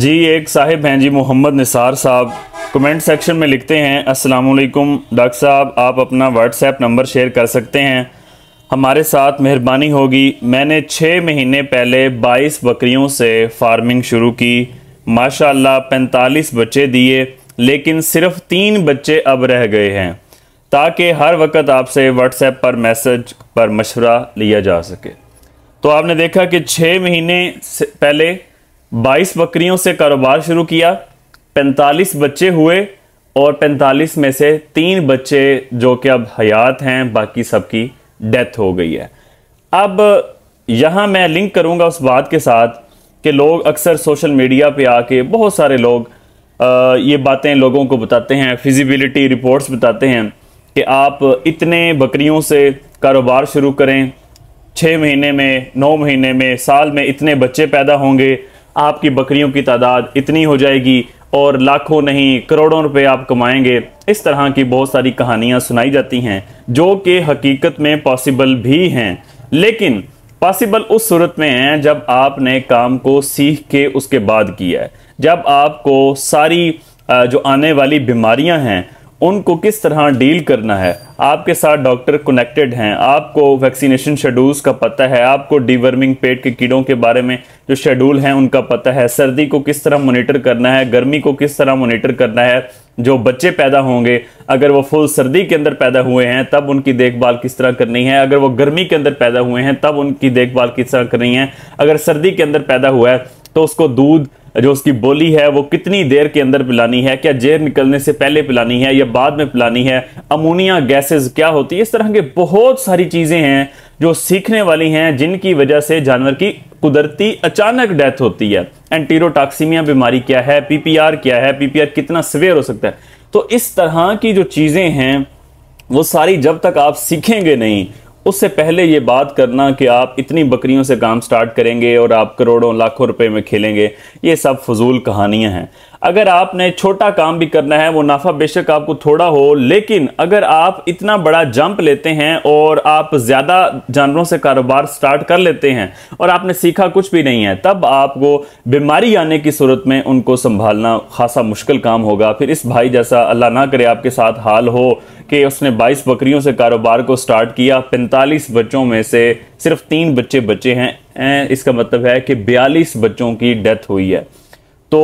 जी एक साहिब हैं जी मोहम्मद निसार साहब कमेंट सेक्शन में लिखते हैं अस्सलाम वालेकुम डॉक्टर साहब आप अपना व्हाट्सएप नंबर शेयर कर सकते हैं हमारे साथ मेहरबानी होगी मैंने छः महीने पहले बाईस बकरियों से फार्मिंग शुरू की माशाल्लाह पैंतालीस बच्चे दिए लेकिन सिर्फ तीन बच्चे अब रह गए हैं ताकि हर वक्त आपसे व्हाट्सएप पर मैसेज पर मशवरा लिया जा सके तो आपने देखा कि छः महीने पहले 22 बकरियों से कारोबार शुरू किया 45 बच्चे हुए और 45 में से तीन बच्चे जो कि अब हयात हैं बाकी सबकी डेथ हो गई है अब यहाँ मैं लिंक करूँगा उस बात के साथ कि लोग अक्सर सोशल मीडिया पे आके बहुत सारे लोग ये बातें लोगों को बताते हैं फिजिबिलिटी रिपोर्ट्स बताते हैं कि आप इतने बकरियों से कारोबार शुरू करें छः महीने में नौ महीने में साल में इतने बच्चे पैदा होंगे आपकी बकरियों की तादाद इतनी हो जाएगी और लाखों नहीं करोड़ों रुपए आप कमाएंगे इस तरह की बहुत सारी कहानियां सुनाई जाती हैं जो कि हकीकत में पॉसिबल भी हैं लेकिन पॉसिबल उस सूरत में है जब आपने काम को सीख के उसके बाद किया है जब आपको सारी जो आने वाली बीमारियां हैं उनको किस तरह डील करना है आपके साथ डॉक्टर कनेक्टेड हैं आपको वैक्सीनेशन शेड्यूल्स का पता है आपको डीवर्मिंग पेट के कीड़ों के बारे में जो शेड्यूल हैं उनका पता है सर्दी को किस तरह मॉनिटर करना है गर्मी को किस तरह मॉनिटर करना है जो बच्चे पैदा होंगे अगर वो फुल सर्दी के अंदर पैदा हुए हैं तब उनकी देखभाल किस तरह करनी है अगर वो गर्मी के अंदर पैदा हुए हैं तब उनकी देखभाल किस तरह करनी है अगर सर्दी के अंदर पैदा हुआ है तो उसको दूध जो उसकी बोली है वो कितनी देर के अंदर पिलानी है क्या जेर निकलने से पहले पिलानी है या बाद में पिलानी है अमोनिया गैसेस क्या होती है इस तरह के बहुत सारी चीज़ें हैं जो सीखने वाली हैं जिनकी वजह से जानवर की कुदरती अचानक डेथ होती है एंटीरोटॉक्सीमिया बीमारी क्या है पीपीआर क्या है पीपीआर कितना सवेयर हो सकता है तो इस तरह की जो चीज़ें हैं वो सारी जब तक आप सीखेंगे नहीं उससे पहले ये बात करना कि आप इतनी बकरियों से काम स्टार्ट करेंगे और आप करोड़ों लाखों रुपए में खेलेंगे ये सब फजूल कहानियाँ हैं अगर आपने छोटा काम भी करना है वो नाफ़ा बेशक आपको थोड़ा हो लेकिन अगर आप इतना बड़ा जंप लेते हैं और आप ज़्यादा जानवरों से कारोबार स्टार्ट कर लेते हैं और आपने सीखा कुछ भी नहीं है तब आपको बीमारी आने की सूरत में उनको संभालना खासा मुश्किल काम होगा फिर इस भाई जैसा अल्लाह ना करे आपके साथ हाल हो कि उसने 22 बकरियों से कारोबार को स्टार्ट किया 45 बच्चों में से सिर्फ तीन बच्चे बचे हैं इसका मतलब है कि 42 बच्चों की डेथ हुई है तो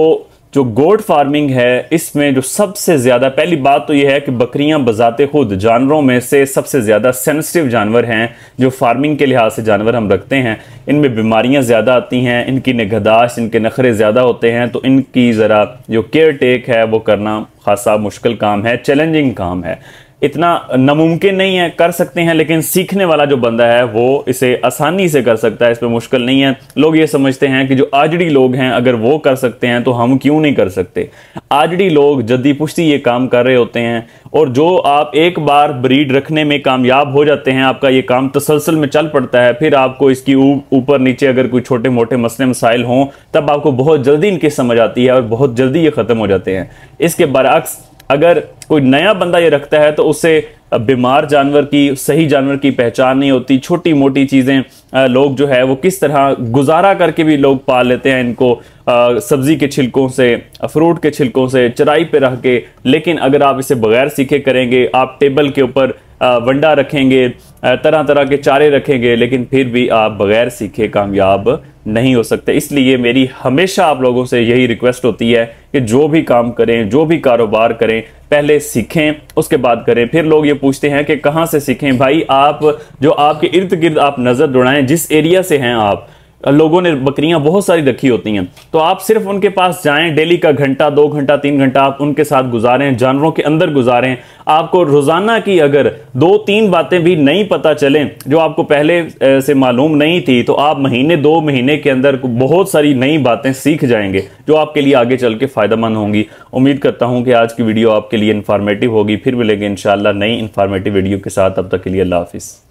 जो गोड फार्मिंग है इसमें जो सबसे ज़्यादा पहली बात तो यह है कि बकरियां बजाते खुद जानवरों में से सबसे ज़्यादा सेंसिटिव जानवर हैं जो फार्मिंग के लिहाज से जानवर हम रखते हैं इनमें बीमारियां ज़्यादा आती हैं इनकी निगहदाश्त इनके नखरे ज़्यादा होते हैं तो इनकी ज़रा जो केयर टेक है वो करना खासा मुश्किल काम है चैलेंजिंग काम है इतना नामुमकिन नहीं है कर सकते हैं लेकिन सीखने वाला जो बंदा है वो इसे आसानी से कर सकता है इस पर मुश्किल नहीं है लोग ये समझते हैं कि जो आजड़ी लोग हैं अगर वो कर सकते हैं तो हम क्यों नहीं कर सकते आजड़ी लोग जद्दी पुश्ती ये काम कर रहे होते हैं और जो आप एक बार ब्रीड रखने में कामयाब हो जाते हैं आपका ये काम तसलसल में चल पड़ता है फिर आपको इसकी ऊपर नीचे अगर कोई छोटे मोटे मसले मसाइल हों तब आपको बहुत जल्दी इनकी समझ आती है और बहुत जल्दी ये ख़त्म हो जाते हैं इसके बरक्स अगर कोई नया बंदा ये रखता है तो उससे बीमार जानवर की सही जानवर की पहचान नहीं होती छोटी मोटी चीज़ें लोग जो है वो किस तरह गुजारा करके भी लोग पाल लेते हैं इनको सब्ज़ी के छिलकों से फ्रूट के छिलकों से चराई पे रह के लेकिन अगर आप इसे बगैर सीखे करेंगे आप टेबल के ऊपर वंडा रखेंगे तरह तरह के चारे रखेंगे लेकिन फिर भी आप बगैर सीखे कामयाब नहीं हो सकते इसलिए मेरी हमेशा आप लोगों से यही रिक्वेस्ट होती है कि जो भी काम करें जो भी कारोबार करें पहले सीखें उसके बाद करें फिर लोग ये पूछते हैं कि कहाँ से सीखें भाई आप जो आपके इर्द गिर्द आप नज़र दौड़ाएं जिस एरिया से हैं आप लोगों ने बकरियां बहुत सारी रखी होती हैं तो आप सिर्फ उनके पास जाएं डेली का घंटा दो घंटा तीन घंटा आप उनके साथ गुजारें जानवरों के अंदर गुजारें आपको रोज़ाना की अगर दो तीन बातें भी नहीं पता चलें जो आपको पहले से मालूम नहीं थी तो आप महीने दो महीने के अंदर बहुत सारी नई बातें सीख जाएंगे जो आपके लिए आगे चल के फ़ायदेमंद होंगी उम्मीद करता हूँ कि आज की वीडियो आपके लिए इन्फॉर्मेटिव होगी फिर मिलेंगे इनशाला नई इन्फॉर्मेटिव वीडियो के साथ अब तक के लिए अल्लाह हाफिज़